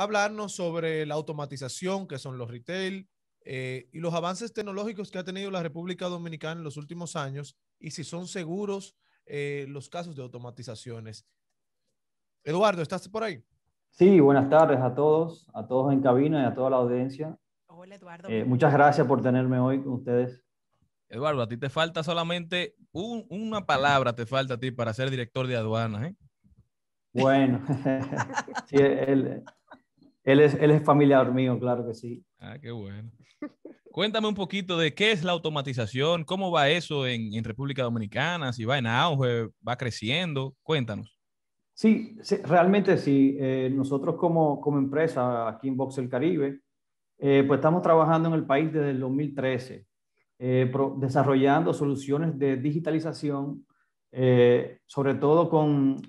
hablarnos sobre la automatización, que son los retail, eh, y los avances tecnológicos que ha tenido la República Dominicana en los últimos años y si son seguros eh, los casos de automatizaciones. Eduardo, ¿estás por ahí? Sí, buenas tardes a todos, a todos en cabina y a toda la audiencia. Hola, Eduardo. Eh, muchas gracias por tenerme hoy con ustedes. Eduardo, a ti te falta solamente una palabra, te falta a ti para ser director de aduanas. Bueno, sí, el, él es, él familiar mío, claro que sí. Ah, qué bueno. Cuéntame un poquito de qué es la automatización, cómo va eso en, República Dominicana, si va en auge, va creciendo. Cuéntanos. Sí, realmente sí. Eh, nosotros como, como empresa aquí en Boxel Caribe, eh, pues estamos trabajando en el país desde el 2013, eh, desarrollando soluciones de digitalización, sobre todo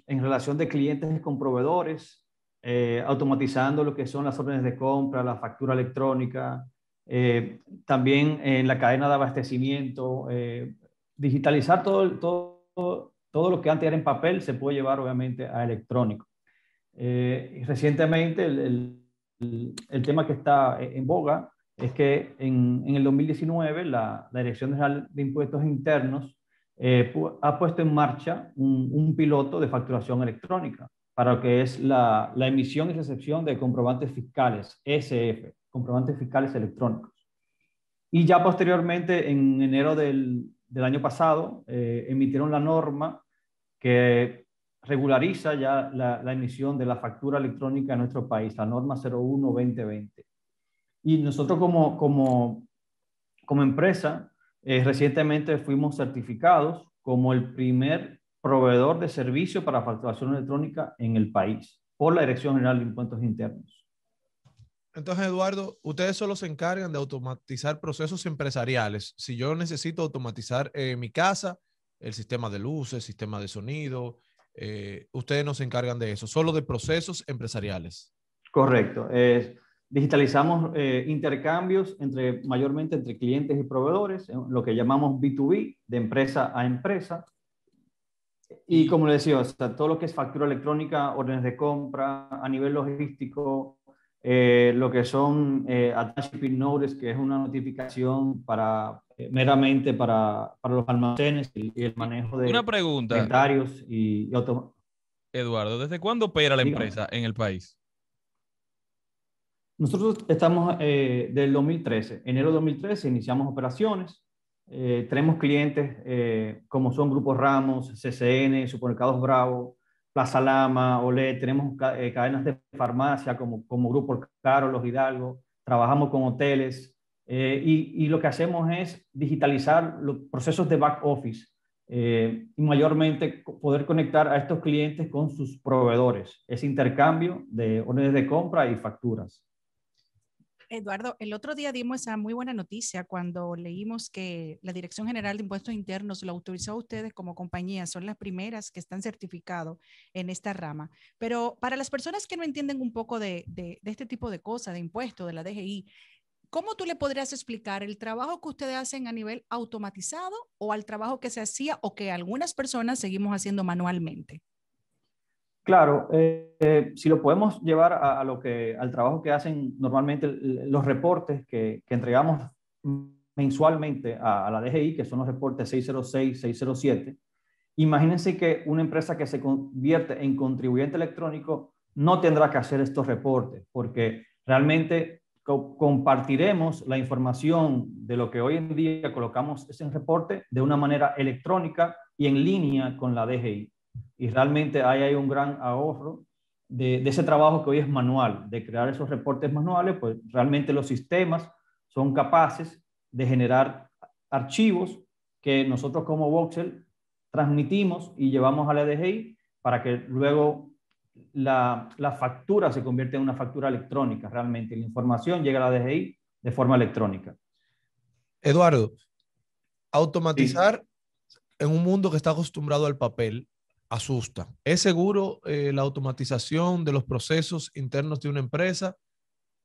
en relación de clientes con proveedores, eh, automatizando lo que son las órdenes de compra, la factura electrónica, eh, también en la cadena de abastecimiento, eh, digitalizar todo, todo, todo lo que antes era en papel se puede llevar obviamente a electrónico. recientemente el, tema que está e, en boga es que en, el 2019 la, Dirección General de Impuestos Internos ha puesto en marcha un piloto de facturación electrónica para lo que es la, emisión y recepción de comprobantes fiscales, SF, comprobantes fiscales electrónicos. Y ya posteriormente, en enero del, año pasado, eh, emitieron la norma que regulariza ya la, emisión de la factura electrónica en nuestro país, la norma 01-2020. Y nosotros como, como, como empresa, eh, recientemente fuimos certificados como el primer proveedor de servicio para facturación electrónica en el país por la Dirección General de Impuestos Internos. Entonces, Eduardo, ustedes solo se encargan de automatizar procesos empresariales. Si yo necesito automatizar eh, mi casa, el sistema de luces, sistema de sonido, eh, ustedes no se encargan de eso, solo de procesos empresariales. Correcto. digitalizamos eh, intercambios entre, mayormente entre clientes y proveedores, lo que llamamos B2B, de empresa a empresa y como le decía, todo lo que es factura electrónica, órdenes de compra, a nivel logístico, eh, lo que son eh, attachment que es una notificación para eh, meramente para, los almacenes y, el manejo de una pregunta. inventarios y, Eduardo, ¿desde cuándo opera la empresa en el país? Nosotros estamos eh, del 2013, enero de 2013 iniciamos operaciones, eh, tenemos clientes eh, como son Grupos Ramos, CCN, Supermercados Bravo, Plaza Lama, Oled, tenemos eh, cadenas de farmacia como, como Grupo Carlos Los Hidalgo, trabajamos con hoteles y, y, lo que hacemos es digitalizar los procesos de back office y mayormente poder conectar a estos clientes con sus proveedores, ese intercambio de órdenes de compra y facturas. Eduardo, el otro día dimos esa muy buena noticia cuando leímos que la Dirección General de Impuestos Internos lo autorizó a ustedes como compañía, son las primeras que están certificados en esta rama. Pero para las personas que no entienden un poco de, de este tipo de cosas, de impuestos, de la DGI, ¿cómo tú le podrías explicar el trabajo que ustedes hacen a nivel automatizado o al trabajo que se hacía o que algunas personas seguimos haciendo manualmente? Claro, eh, eh, si lo podemos llevar a, lo que, al trabajo que hacen normalmente los reportes que, entregamos mensualmente a, la DGI, que son los reportes 606, 607, imagínense que una empresa que se convierte en contribuyente electrónico no tendrá que hacer estos reportes, porque realmente compartiremos la información de lo que hoy en día colocamos en reporte de una manera electrónica y en línea con la DGI y realmente ahí hay un gran ahorro de, ese trabajo que hoy es manual, de crear esos reportes manuales, pues realmente los sistemas son capaces de generar archivos que nosotros como Voxel transmitimos y llevamos a la e DGI para que luego la, factura se convierta en una factura electrónica realmente. La información llega a la e DGI de forma electrónica. Eduardo, automatizar en un mundo que está acostumbrado al papel asusta. ¿Es seguro eh, la automatización de los procesos internos de una empresa?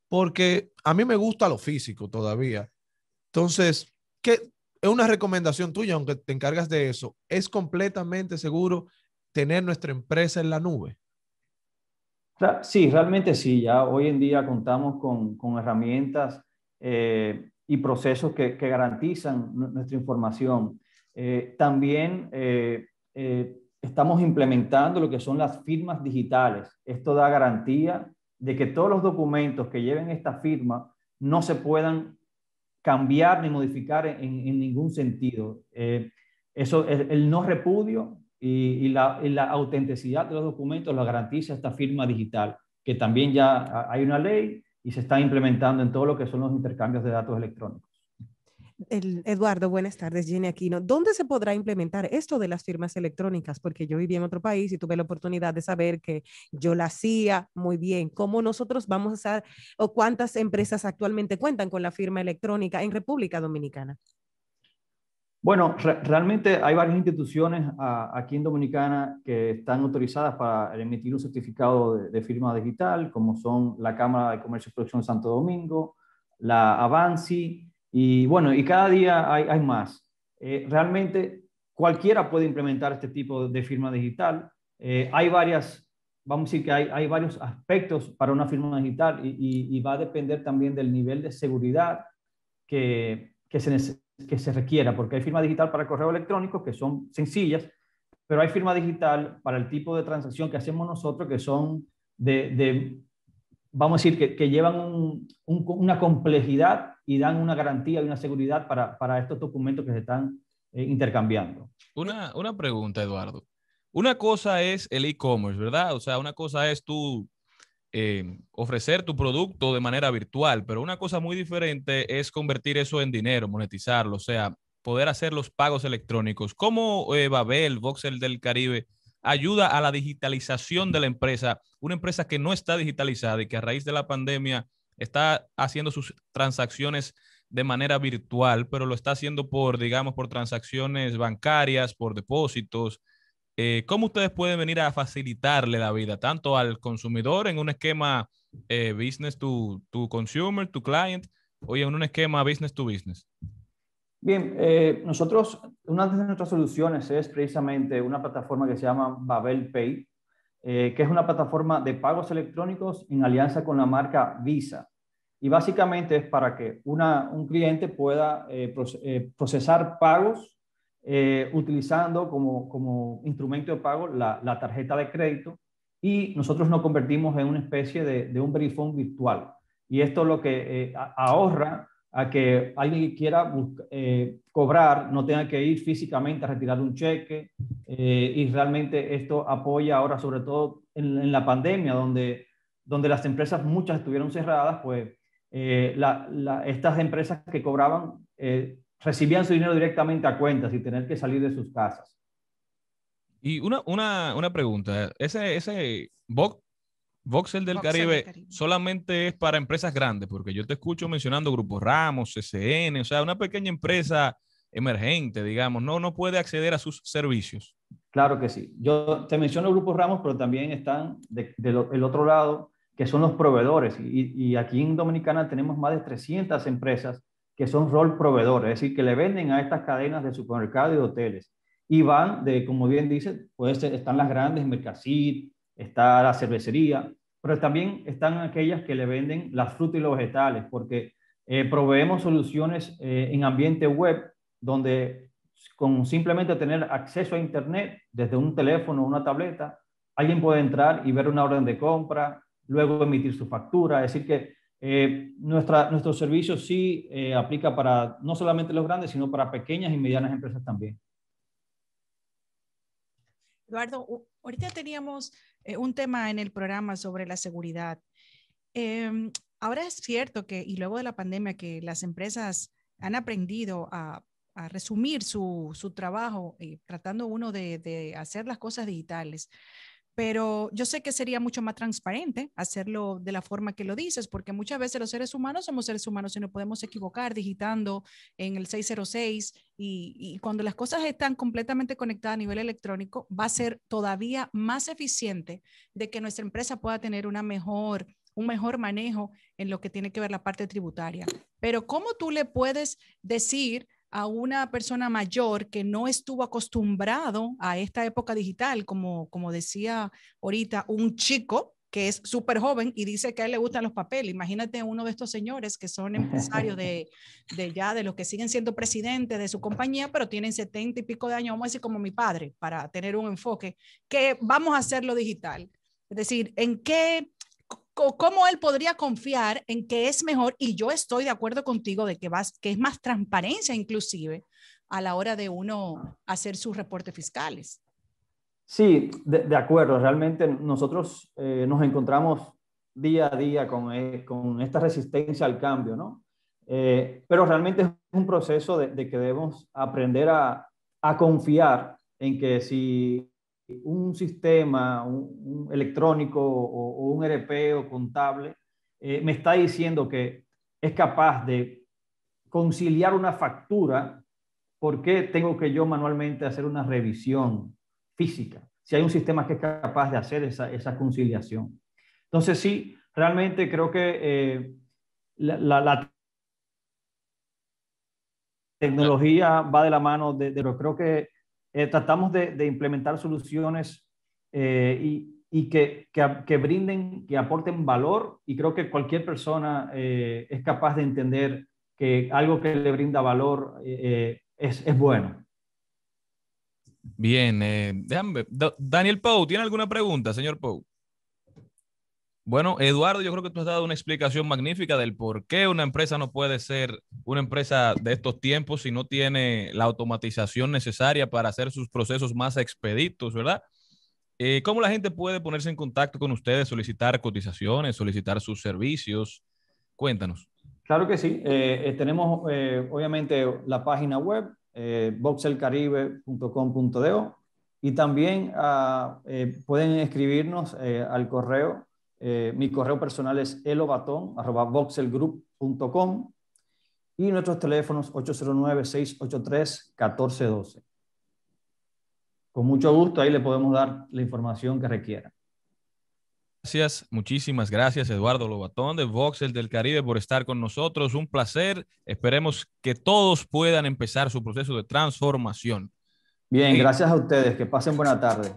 Porque a mí me gusta lo físico todavía. Entonces, ¿qué es una recomendación tuya, aunque te encargas de eso? ¿Es completamente seguro tener nuestra empresa en la nube? Sí, realmente sí. Ya hoy en día contamos con, herramientas eh, y procesos que, garantizan nuestra información. Eh, también estamos implementando lo que son las firmas digitales. Esto da garantía de que todos los documentos que lleven esta firma no se puedan cambiar ni modificar en, ningún sentido. Eh, eso, el, el, no repudio y, la, la autenticidad de los documentos lo garantiza esta firma digital, que también ya hay una ley y se está implementando en todo lo que son los intercambios de datos electrónicos. Eduardo, buenas tardes, Jenny Aquino. ¿Dónde se podrá implementar esto de las firmas electrónicas? Porque yo viví en otro país y tuve la oportunidad de saber que yo la hacía muy bien. ¿Cómo nosotros vamos a hacer o cuántas empresas actualmente cuentan con la firma electrónica en República Dominicana? Bueno, realmente hay varias instituciones ah, aquí en Dominicana que están autorizadas para emitir un certificado de, firma digital, como son la Cámara de Comercio y Producción de Santo Domingo, la Avanci, y bueno, y cada día hay, más. Eh, realmente cualquiera puede implementar este tipo de firma digital. Eh, hay varias, vamos a decir que hay, hay, varios aspectos para una firma digital y, va a depender también del nivel de seguridad que, se, requiera, porque hay firma digital para correo electrónico que son sencillas, pero hay firma digital para el tipo de transacción que hacemos nosotros que son de, vamos a decir, que, llevan una complejidad y dan una garantía y una seguridad para, estos documentos que se están eh, intercambiando. Una, pregunta, Eduardo. Una cosa es el e-commerce, ¿verdad? O sea, una cosa es tú eh, ofrecer tu producto de manera virtual, pero una cosa muy diferente es convertir eso en dinero, monetizarlo, o sea, poder hacer los pagos electrónicos. ¿Cómo eh, Babel, Voxel del Caribe, ayuda a la digitalización de la empresa? Una empresa que no está digitalizada y que a raíz de la pandemia está haciendo sus transacciones de manera virtual, pero lo está haciendo por, digamos, por transacciones bancarias, por depósitos. Eh, ¿Cómo ustedes pueden venir a facilitarle la vida tanto al consumidor en un esquema eh, business to, consumer, to client, o en un esquema business to business? Bien, eh, nosotros, una de nuestras soluciones es precisamente una plataforma que se llama Babel Pay, eh, que es una plataforma de pagos electrónicos en alianza con la marca Visa. Y básicamente es para que un cliente pueda eh, eh, procesar pagos utilizando como, instrumento de pago la, tarjeta de crédito y nosotros nos convertimos en una especie de, de un verifón virtual. Y esto lo que ahorra a que alguien quiera eh, cobrar no tenga que ir físicamente a retirar un cheque eh, y realmente esto apoya ahora sobre todo en, la pandemia donde, donde las empresas muchas estuvieron cerradas, pues eh, estas empresas que cobraban recibían su dinero directamente a cuentas y tener que salir de sus casas. Y una, una, una pregunta, ese, ese Voxel del, Caribe, solamente es para empresas grandes, porque yo te escucho mencionando Grupo Ramos, CCN, o sea, una pequeña empresa emergente, digamos, no, no puede acceder a sus servicios. Claro que sí. Yo te menciono Grupo Ramos, pero también están del de, otro lado, que son los proveedores. Y, y, aquí en Dominicana tenemos más de 300 empresas que son rol proveedores, es decir, que le venden a estas cadenas de supermercados y de hoteles. Y van de, como bien dice, pues están las grandes, Mercacid, está la cervecería, pero también están aquellas que le venden las frutas y los vegetales, porque eh, proveemos soluciones eh, en ambiente web donde con simplemente tener acceso a Internet desde un teléfono o una tableta, alguien puede entrar y ver una orden de compra, luego emitir su factura. Es decir, que eh, nuestra, nuestro servicio sí aplica para no solamente los grandes, sino para pequeñas y medianas empresas también. Eduardo, ahorita teníamos eh, un tema en el programa sobre la seguridad. Em, ahora es cierto que, y luego de la pandemia, que las empresas han aprendido a, resumir su, trabajo eh, tratando uno de, hacer las cosas digitales pero yo sé que sería mucho más transparente hacerlo de la forma que lo dices, porque muchas veces los seres humanos somos seres humanos y nos podemos equivocar digitando en el 606 y, y, cuando las cosas están completamente conectadas a nivel electrónico, va a ser todavía más eficiente de que nuestra empresa pueda tener una mejor un mejor manejo en lo que tiene que ver la parte tributaria. Pero ¿cómo tú le puedes decir a una persona mayor que no estuvo acostumbrado a esta época digital, como, como decía ahorita un chico que es súper joven y dice que a él le gustan los papeles. Imagínate uno de estos señores que son empresarios de, ya, de los que siguen siendo presidentes de su compañía, pero tienen setenta y pico de años, vamos a decir como mi padre, para tener un enfoque, que vamos a hacerlo digital. Es decir, ¿en qué cómo él podría confiar en que es mejor, y yo estoy de acuerdo contigo de que, que es más transparencia inclusive a la hora de uno hacer sus reportes fiscales. Sí, de, acuerdo. Realmente nosotros eh, nos encontramos día a día con, eh, con esta resistencia al cambio, ¿no? Eh, pero realmente es un proceso de, que debemos aprender a confiar en que si un sistema electrónico o, un e RP o contable eh, me está diciendo que es capaz de conciliar una factura, porque tengo que yo manualmente hacer una revisión física? Si hay un sistema que es capaz de hacer esa, esa conciliación. Entonces sí, realmente creo que eh, la, tecnología va de la mano de, lo que creo que eh, tratamos de, implementar soluciones eh, y, que, brinden, que aporten valor y creo que cualquier persona eh, es capaz de entender que algo que le brinda valor es, bueno. Bien, Daniel Pou, ¿tiene alguna pregunta, señor Pou? Bueno, Eduardo, yo creo que tú has dado una explicación magnífica del por qué una empresa no puede ser una empresa de estos tiempos si no tiene la automatización necesaria para hacer sus procesos más expeditos, ¿verdad? Eh, ¿Cómo la gente puede ponerse en contacto con ustedes, solicitar cotizaciones, solicitar sus servicios? Cuéntanos. Claro que sí. Eh, eh, tenemos, obviamente, la página web, voxelcaribe.com.do, y también ah, pueden escribirnos al correo eh, mi correo personal es elobatón.voxelgroup.com y nuestros teléfonos 809-683-1412. Con mucho gusto, ahí le podemos dar la información que requiera. Gracias, muchísimas gracias Eduardo Lobatón de Voxel del Caribe por estar con nosotros. Un placer. Esperemos que todos puedan empezar su proceso de transformación. Bien, gracias a ustedes. Que pasen buena tarde.